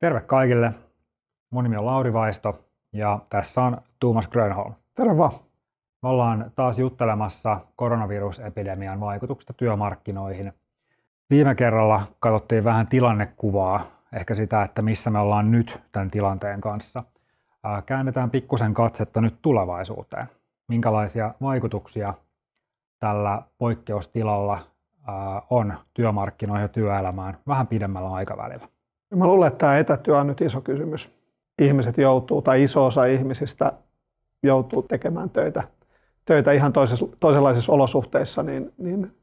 Terve kaikille. Mun nimi on Lauri Vaisto ja tässä on Tuomas Grönholm. Terve vaan. Me ollaan taas juttelemassa koronavirusepidemian vaikutuksesta työmarkkinoihin. Viime kerralla katsottiin vähän tilannekuvaa, ehkä sitä, että missä me ollaan nyt tämän tilanteen kanssa. Käännetään pikkusen katsetta nyt tulevaisuuteen. Minkälaisia vaikutuksia tällä poikkeustilalla on työmarkkinoihin ja työelämään vähän pidemmällä aikavälillä? Mä luulen, että tämä etätyö on nyt iso kysymys. Ihmiset joutuu, tai iso osa ihmisistä joutuu tekemään töitä, töitä ihan toisessa, toisenlaisissa olosuhteissa, niin, niin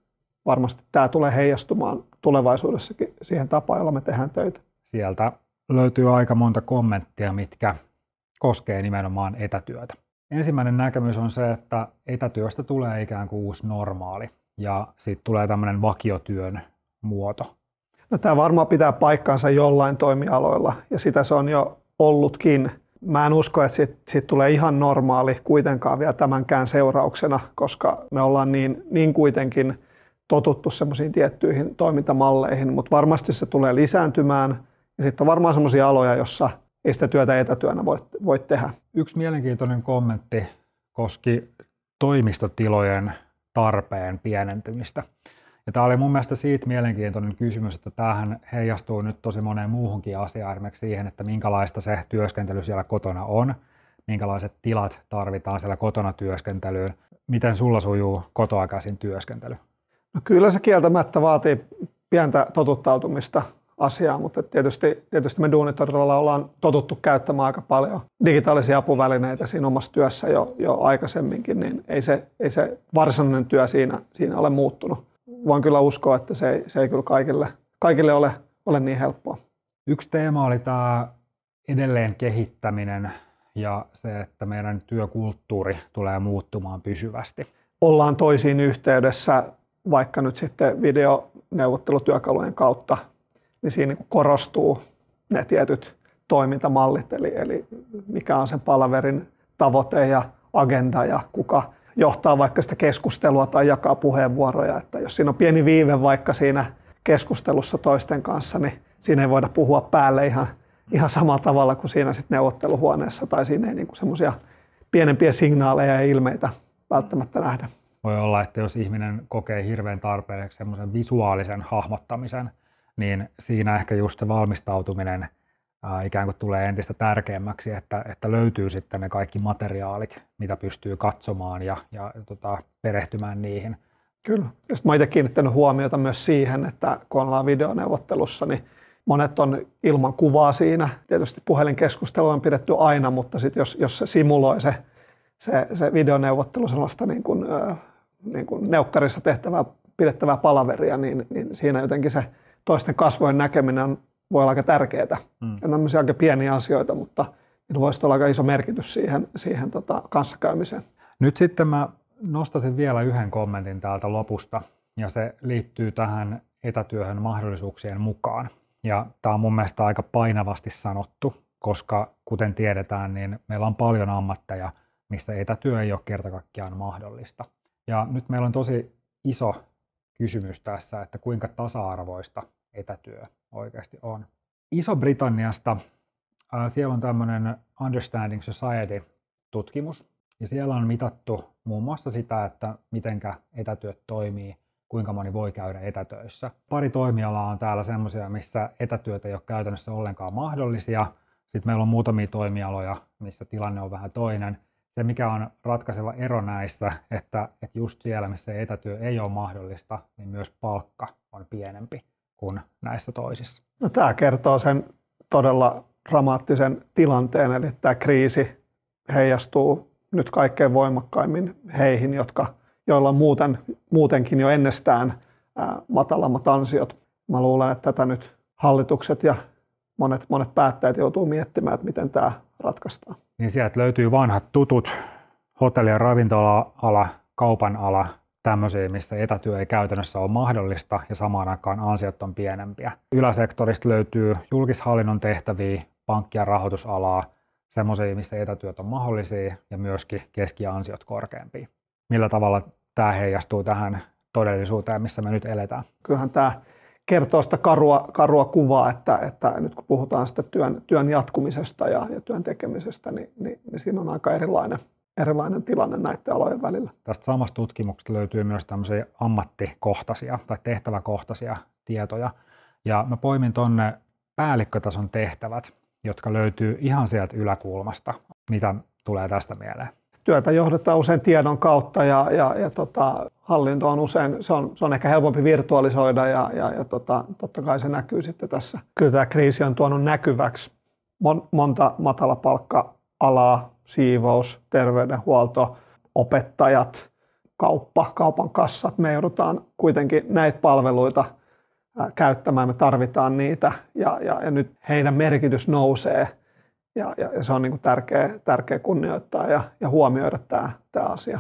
varmasti tämä tulee heijastumaan tulevaisuudessakin siihen tapaan, jolla me tehdään töitä. Sieltä löytyy aika monta kommenttia, mitkä koskee nimenomaan etätyötä. Ensimmäinen näkemys on se, että etätyöstä tulee ikään kuin uusi normaali ja siitä tulee tämmöinen vakiotyön muoto. No, tämä varmaan pitää paikkaansa jollain toimialoilla ja sitä se on jo ollutkin. Mä en usko, että siitä, siitä tulee ihan normaali kuitenkaan vielä tämänkään seurauksena, koska me ollaan niin, niin kuitenkin totuttu semmoisiin tiettyihin toimintamalleihin, mutta varmasti se tulee lisääntymään. Ja sitten on varmaan semmoisia aloja, jossa ei sitä työtä etätyönä voi, voi tehdä. Yksi mielenkiintoinen kommentti koski toimistotilojen tarpeen pienentymistä. Ja tämä oli mun mielestä siitä mielenkiintoinen kysymys, että tähän heijastuu nyt tosi moneen muuhunkin asiaan, esimerkiksi siihen, että minkälaista se työskentely siellä kotona on, minkälaiset tilat tarvitaan siellä kotona työskentelyyn, miten sulla sujuu kotoa käsin työskentely? No kyllä se kieltämättä vaatii pientä totuttautumista asiaan, mutta tietysti, tietysti me duunitorilla ollaan totuttu käyttämään aika paljon digitaalisia apuvälineitä siinä omassa työssä jo, jo aikaisemminkin, niin ei se, ei se varsinainen työ siinä, siinä ole muuttunut voin kyllä uskoa, että se, se ei kyllä kaikille, kaikille ole, ole niin helppoa. Yksi teema oli tämä edelleen kehittäminen ja se, että meidän työkulttuuri tulee muuttumaan pysyvästi. Ollaan toisiin yhteydessä, vaikka nyt sitten videoneuvottelutyökalujen kautta, niin siinä niin korostuu ne tietyt toimintamallit, eli, eli mikä on sen palaverin tavoite ja agenda ja kuka johtaa vaikka sitä keskustelua tai jakaa puheenvuoroja. Että jos siinä on pieni viive vaikka siinä keskustelussa toisten kanssa, niin siinä ei voida puhua päälle ihan, ihan samalla tavalla kuin siinä sit neuvotteluhuoneessa tai siinä ei niinku semmoisia pienempiä signaaleja ja ilmeitä välttämättä nähdä. Voi olla, että jos ihminen kokee hirveän tarpeelliseksi semmoisen visuaalisen hahmottamisen, niin siinä ehkä just se valmistautuminen ikään kuin tulee entistä tärkeämmäksi, että, että löytyy sitten ne kaikki materiaalit, mitä pystyy katsomaan ja, ja tota, perehtymään niihin. Kyllä. Ja sitten mä itse kiinnittänyt huomiota myös siihen, että kun ollaan videoneuvottelussa, niin monet on ilman kuvaa siinä. Tietysti puhelinkeskustelu on pidetty aina, mutta sitten jos, jos se simuloi se, se, se videoneuvottelu sellaista niin kuin, niin kuin neukkarissa tehtävää pidettävää palaveria, niin, niin siinä jotenkin se toisten kasvojen näkeminen on voi olla aika tärkeää. Mm. Ja tämmöisiä aika pieniä asioita, mutta niillä voisi olla aika iso merkitys siihen, siihen tota, kanssakäymiseen. Nyt sitten mä nostasin vielä yhden kommentin täältä lopusta, ja se liittyy tähän etätyöhön mahdollisuuksien mukaan. Ja tämä on mun mielestä aika painavasti sanottu, koska kuten tiedetään, niin meillä on paljon ammatteja, missä etätyö ei ole kertakaikkiaan mahdollista. Ja nyt meillä on tosi iso kysymys tässä, että kuinka tasa-arvoista etätyö oikeasti on. Iso-Britanniasta ää, äh, siellä on tämmöinen Understanding Society-tutkimus, ja siellä on mitattu muun muassa sitä, että mitenkä etätyöt toimii, kuinka moni voi käydä etätöissä. Pari toimialaa on täällä semmoisia, missä etätyötä ei ole käytännössä ollenkaan mahdollisia. Sitten meillä on muutamia toimialoja, missä tilanne on vähän toinen. Se, mikä on ratkaiseva ero näissä, että, että just siellä, missä etätyö ei ole mahdollista, niin myös palkka on pienempi kuin näissä toisissa. No, tämä kertoo sen todella dramaattisen tilanteen, eli tämä kriisi heijastuu nyt kaikkein voimakkaimmin heihin, jotka, joilla on muuten, muutenkin jo ennestään ää, matalammat ansiot. Mä luulen, että tätä nyt hallitukset ja monet, monet päättäjät joutuu miettimään, että miten tämä ratkaistaan. Niin sieltä löytyy vanhat tutut, hotelli- ja ravintola-ala, kaupan ala, tämmöisiä, missä etätyö ei käytännössä ole mahdollista ja samaan aikaan ansiot on pienempiä. Yläsektorista löytyy julkishallinnon tehtäviä, pankkia, rahoitusalaa, semmoisia, missä etätyöt on mahdollisia ja myöskin keskiansiot korkeampia. Millä tavalla tämä heijastuu tähän todellisuuteen, missä me nyt eletään? Kyllähän tämä kertoo sitä karua, karua kuvaa, että, että nyt kun puhutaan sitä työn, työn jatkumisesta ja, ja työn tekemisestä, niin, niin, niin siinä on aika erilainen erilainen tilanne näiden alojen välillä. Tästä samasta tutkimuksesta löytyy myös tämmöisiä ammattikohtaisia tai tehtäväkohtaisia tietoja. Ja mä poimin tuonne päällikkötason tehtävät, jotka löytyy ihan sieltä yläkulmasta. Mitä tulee tästä mieleen? Työtä johdetaan usein tiedon kautta ja, ja, ja tota, hallinto on usein, se on, se on ehkä helpompi virtualisoida ja, ja, ja tota, totta kai se näkyy sitten tässä. Kyllä tämä kriisi on tuonut näkyväksi mon, monta matalapalkka-alaa, siivous, terveydenhuolto, opettajat, kauppa, kaupan kassat. Me joudutaan kuitenkin näitä palveluita käyttämään, me tarvitaan niitä ja, ja, ja nyt heidän merkitys nousee ja, ja, ja se on niin kuin tärkeä, tärkeä kunnioittaa ja, ja huomioida tämä, tämä asia.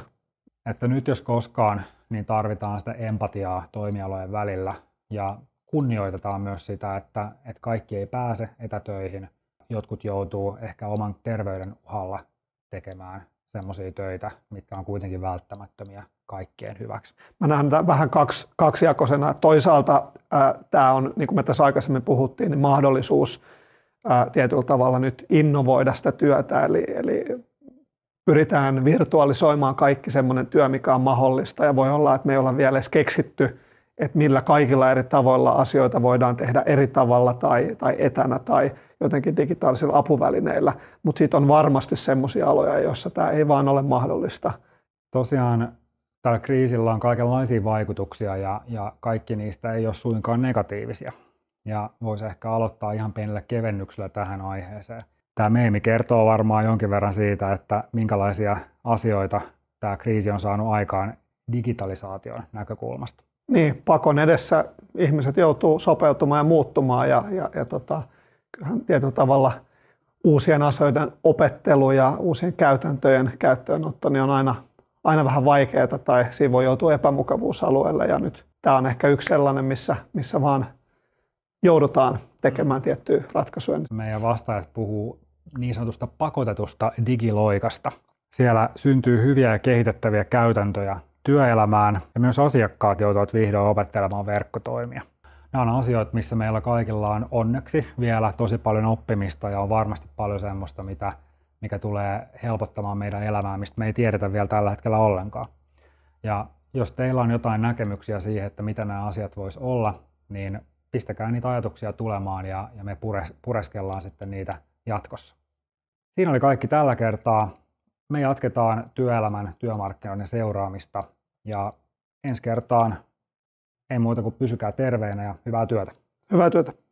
Että nyt jos koskaan, niin tarvitaan sitä empatiaa toimialojen välillä ja kunnioitetaan myös sitä, että, että kaikki ei pääse etätöihin. Jotkut joutuu ehkä oman terveyden uhalla tekemään semmoisia töitä, mitkä on kuitenkin välttämättömiä kaikkien hyväksi. Mä näen tämän vähän kaksi, kaksijakoisena. Toisaalta äh, tämä on, niin kuin me tässä aikaisemmin puhuttiin, niin mahdollisuus äh, tietyllä tavalla nyt innovoida sitä työtä, eli, eli pyritään virtualisoimaan kaikki semmoinen työ, mikä on mahdollista, ja voi olla, että me ei olla vielä edes keksitty että millä kaikilla eri tavoilla asioita voidaan tehdä eri tavalla tai, tai etänä tai jotenkin digitaalisilla apuvälineillä. Mutta siitä on varmasti sellaisia aloja, joissa tämä ei vaan ole mahdollista. Tosiaan tällä kriisillä on kaikenlaisia vaikutuksia ja, ja kaikki niistä ei ole suinkaan negatiivisia. Ja voisi ehkä aloittaa ihan pienellä kevennyksellä tähän aiheeseen. Tämä meemi kertoo varmaan jonkin verran siitä, että minkälaisia asioita tämä kriisi on saanut aikaan digitalisaation näkökulmasta. Niin, pakon edessä ihmiset joutuu sopeutumaan ja muuttumaan ja, ja, ja tota, kyllähän tietyllä tavalla uusien asioiden opettelu ja uusien käytäntöjen käyttöönotto niin on aina, aina vähän vaikeaa tai siinä voi joutua epämukavuusalueelle ja nyt tämä on ehkä yksi sellainen, missä, missä vaan joudutaan tekemään mm. tiettyjä ratkaisuja. Meidän vastaajat puhuu niin sanotusta pakotetusta digiloikasta. Siellä syntyy hyviä ja kehitettäviä käytäntöjä, työelämään ja myös asiakkaat joutuvat vihdoin opettelemaan verkkotoimia. Nämä on asioita, missä meillä kaikilla on onneksi vielä tosi paljon oppimista ja on varmasti paljon semmoista, mitä, mikä tulee helpottamaan meidän elämää, mistä me ei tiedetä vielä tällä hetkellä ollenkaan. Ja jos teillä on jotain näkemyksiä siihen, että mitä nämä asiat vois olla, niin pistäkää niitä ajatuksia tulemaan ja, ja me pures, pureskellaan sitten niitä jatkossa. Siinä oli kaikki tällä kertaa. Me jatketaan työelämän, työmarkkinoiden seuraamista ja ensi kertaan ei muuta kuin pysykää terveenä ja hyvää työtä. Hyvää työtä.